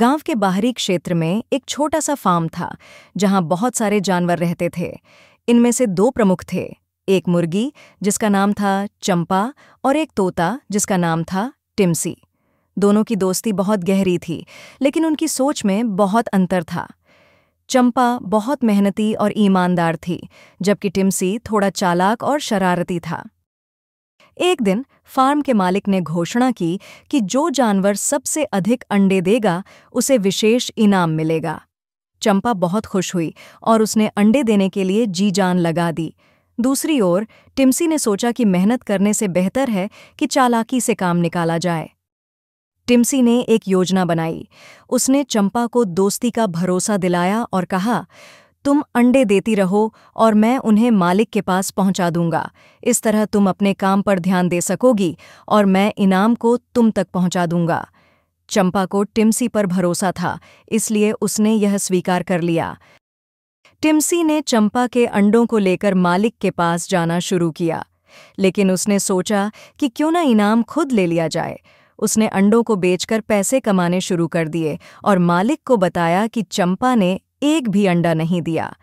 गांव के बाहरी क्षेत्र में एक छोटा सा फार्म था जहां बहुत सारे जानवर रहते थे इनमें से दो प्रमुख थे एक मुर्गी जिसका नाम था चंपा और एक तोता जिसका नाम था टिमसी दोनों की दोस्ती बहुत गहरी थी लेकिन उनकी सोच में बहुत अंतर था चंपा बहुत मेहनती और ईमानदार थी जबकि टिमसी थोड़ा चालाक और शरारती था एक दिन फार्म के मालिक ने घोषणा की कि जो जानवर सबसे अधिक अंडे देगा उसे विशेष इनाम मिलेगा चंपा बहुत खुश हुई और उसने अंडे देने के लिए जी जान लगा दी दूसरी ओर टिम्सी ने सोचा कि मेहनत करने से बेहतर है कि चालाकी से काम निकाला जाए टिम्सी ने एक योजना बनाई उसने चंपा को दोस्ती का भरोसा दिलाया और कहा तुम अंडे देती रहो और मैं उन्हें मालिक के पास पहुंचा दूंगा इस तरह तुम अपने काम पर ध्यान दे सकोगी और मैं इनाम को तुम तक पहुंचा दूंगा चंपा को टिमसी पर भरोसा था इसलिए उसने यह स्वीकार कर लिया टिमसी ने चंपा के अंडों को लेकर मालिक के पास जाना शुरू किया लेकिन उसने सोचा कि क्यों ना इनाम खुद ले लिया जाए उसने अंडों को बेचकर पैसे कमाने शुरू कर दिए और मालिक को बताया कि चंपा ने एक भी अंडा नहीं दिया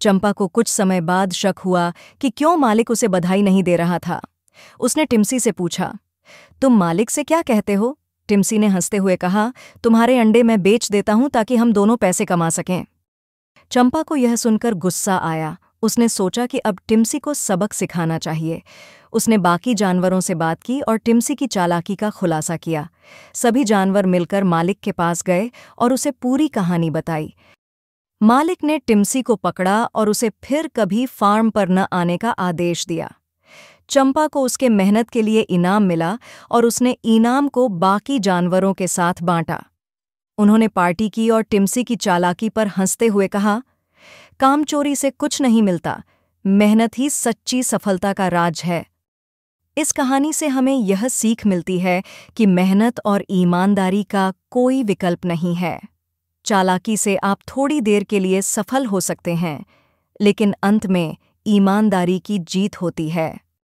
चंपा को कुछ समय बाद शक हुआ कि क्यों मालिक उसे बधाई नहीं दे रहा था उसने टिमसी से पूछा तुम मालिक से क्या कहते हो टिमसी ने हंसते हुए कहा तुम्हारे अंडे मैं बेच देता हूं ताकि हम दोनों पैसे कमा सकें चंपा को यह सुनकर गुस्सा आया उसने सोचा कि अब टिमसी को सबक सिखाना चाहिए उसने बाकी जानवरों से बात की और टिमसी की चालाकी का खुलासा किया सभी जानवर मिलकर मालिक के पास गए और उसे पूरी कहानी बताई मालिक ने टिमसी को पकड़ा और उसे फिर कभी फार्म पर न आने का आदेश दिया चंपा को उसके मेहनत के लिए इनाम मिला और उसने इनाम को बाकी जानवरों के साथ बांटा उन्होंने पार्टी की और टिमसी की चालाकी पर हंसते हुए कहा कामचोरी से कुछ नहीं मिलता मेहनत ही सच्ची सफलता का राज है इस कहानी से हमें यह सीख मिलती है कि मेहनत और ईमानदारी का कोई विकल्प नहीं है चालाकी से आप थोड़ी देर के लिए सफल हो सकते हैं लेकिन अंत में ईमानदारी की जीत होती है